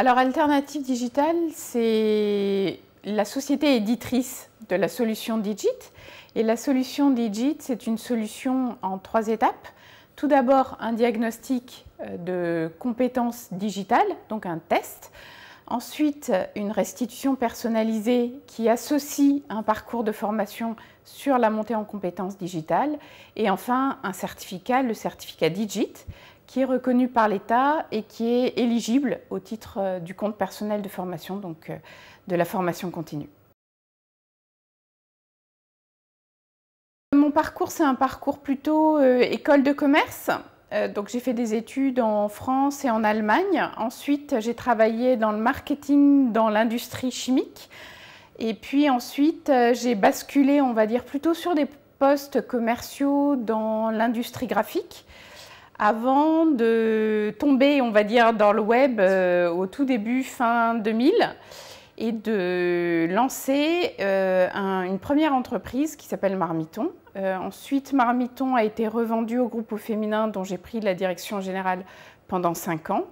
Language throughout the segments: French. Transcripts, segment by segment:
Alors, Alternative Digital, c'est la société éditrice de la solution Digit. Et la solution Digit, c'est une solution en trois étapes. Tout d'abord, un diagnostic euh, de compétences digitales, donc un test. Ensuite, une restitution personnalisée qui associe un parcours de formation sur la montée en compétences digitales. Et enfin, un certificat, le certificat Digit, qui est reconnue par l'État et qui est éligible au titre euh, du compte personnel de formation, donc euh, de la formation continue. Mon parcours, c'est un parcours plutôt euh, école de commerce. donc j'ai fait des études en France et en Allemagne. Ensuite, j'ai travaillé dans le marketing, dans l'industrie chimique. Et puis ensuite, j'ai basculé, on va dire, plutôt sur des postes commerciaux dans l'industrie graphique. Avant de tomber, on va dire, dans le web euh, au tout début, fin 2000, et de lancer euh, une première entreprise qui s'appelle Marmiton. Euh, ensuite, Marmiton a été revendu au groupe au féminin dont j'ai pris la direction générale pendant cinq ans.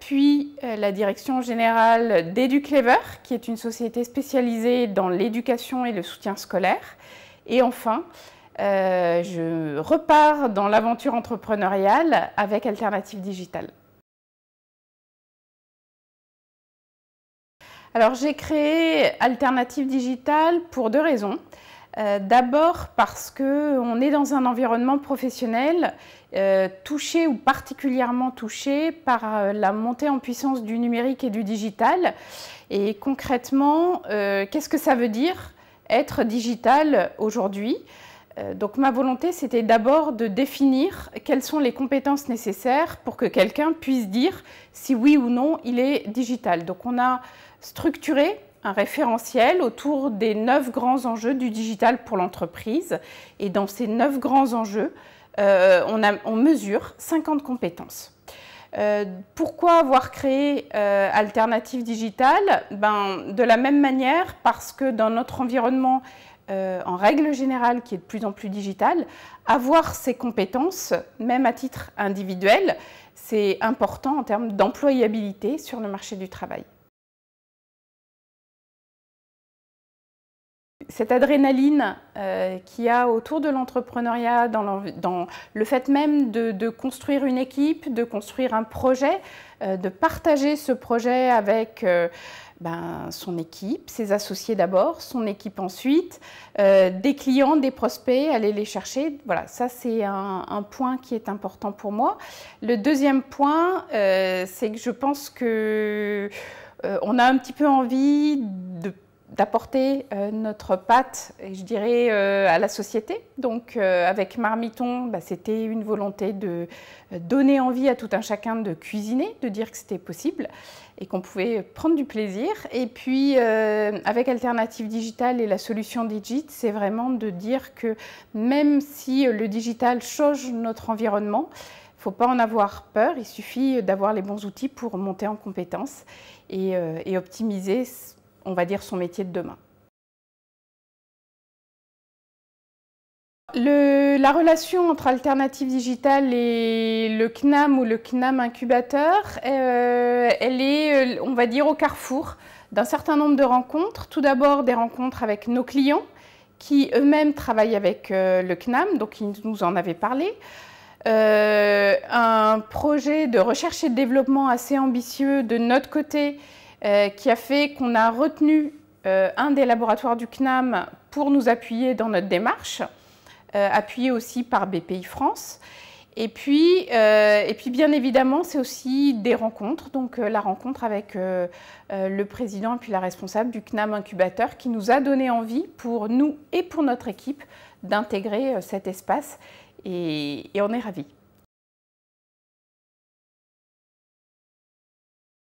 puis la direction générale d'Educlever, qui est une société spécialisée dans l'éducation et le soutien scolaire. Et enfin, euh, je repars dans l'aventure entrepreneuriale avec Alternative Digitale. Alors j'ai créé Alternative Digitale pour deux raisons. Euh, d'abord parce qu'on est dans un environnement professionnel euh, touché ou particulièrement touché par la montée en puissance du numérique et du digital. Et concrètement, qu'est-ce que ça veut dire être digital aujourd'hui euh, donc ma volonté, c'était d'abord de définir quelles sont les compétences nécessaires pour que quelqu'un puisse dire si oui ou non il est digital. Donc on a structuré un référentiel autour des neuf grands enjeux du digital pour l'entreprise. Et dans ces neuf grands enjeux, euh, on, mesure 50 compétences. Euh, pourquoi avoir créé Alternative Digital ben, De la même manière, parce que dans notre environnement euh, en règle générale, qui est de plus en plus digitale, avoir ces compétences, même à titre individuel, c'est important en termes d'employabilité sur le marché du travail. cette adrénaline euh, qu'il a autour de l'entrepreneuriat, dans, dans, le fait même de, construire une équipe, de construire un projet, euh, de partager ce projet avec euh, ben, son équipe, ses associés d'abord, son équipe ensuite, euh, des clients, des prospects, aller les chercher. Voilà, ça c'est un, point qui est important pour moi. Le deuxième point, c'est que je pense que on a un petit peu envie de d'apporter euh, notre pâte, je dirais, euh, à la société. Donc euh, avec Marmiton, bah, c'était une volonté de donner envie à tout un chacun de cuisiner, de dire que c'était possible et qu'on pouvait prendre du plaisir. Et puis avec Alternative Digitale et la solution Digit, c'est vraiment de dire que même si le digital change notre environnement, il ne faut pas en avoir peur, il suffit d'avoir les bons outils pour monter en compétences et, et optimiser on va dire, son métier de demain. la relation entre Alternative Digitale et le CNAM ou le CNAM incubateur, euh, elle est, euh, on va dire, au carrefour d'un certain nombre de rencontres. Tout d'abord, des rencontres avec nos clients qui eux-mêmes travaillent avec euh, le CNAM, donc ils nous en avaient parlé. un projet de recherche et de développement assez ambitieux de notre côté euh, qui a fait qu'on a retenu euh, un des laboratoires du CNAM pour nous appuyer dans notre démarche, euh, appuyé aussi par BPI France. Et puis, bien évidemment, c'est aussi des rencontres. Donc, la rencontre avec le président et puis la responsable du CNAM incubateur qui nous a donné envie, pour nous et pour notre équipe, d'intégrer cet espace. et on est ravis.